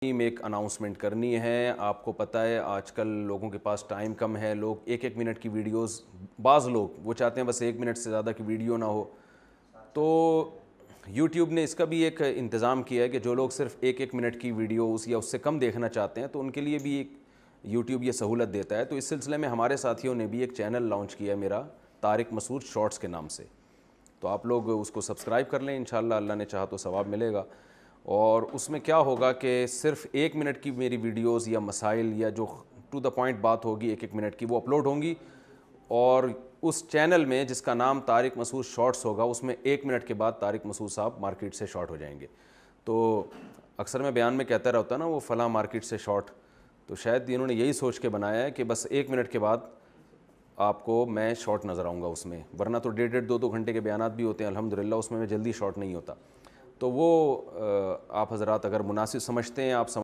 team एक announcement करनी है आपको पता है आजकल लोगों के पास टाइम कम है लोग एक एक मिनट की वीडियोस बाज़ लोग वो चाहते हैं बस एक मिनट से ज़्यादा की वीडियो ना हो तो यूट्यूब ने इसका भी एक इंतज़ाम किया है कि जो लोग सिर्फ एक एक मिनट की वीडियोस या उससे कम देखना चाहते हैं तो उनके लिए भी एक यूट्यूब ये सहूलत देता है तो इस सिलसिले में हमारे साथियों ने भी एक चैनल लॉन्च किया है मेरा तारिक मसूद शॉर्ट्स के नाम से तो आप लोग उसको सब्सक्राइब कर लें इन अल्लाह ने चाह तो सवाब मिलेगा और उसमें क्या होगा कि सिर्फ एक मिनट की मेरी वीडियोस या मसाइल या जो टू द पॉइंट बात होगी एक एक मिनट की वो अपलोड होंगी और उस चैनल में जिसका नाम तारिक मसूद शॉर्ट्स होगा उसमें एक मिनट के बाद तारिक मसूद साहब मार्केट से शॉर्ट हो जाएंगे तो अक्सर मैं बयान में कहता रहता ना वो फ़लाँ मार्केट से शॉर्ट तो शायद इन्होंने यही सोच के बनाया है कि बस एक मिनट के बाद आपको मैं शॉर्ट नज़र आऊँगा उसमें वरना तो डेढ़ डेढ़ दो दो घंटे के बयान भी होते हैं अलहमदिल्ला उसमें मैं जल्दी शॉर्ट नहीं होता तो वो आप हजरात अगर मुनासिब समझते हैं आप समझ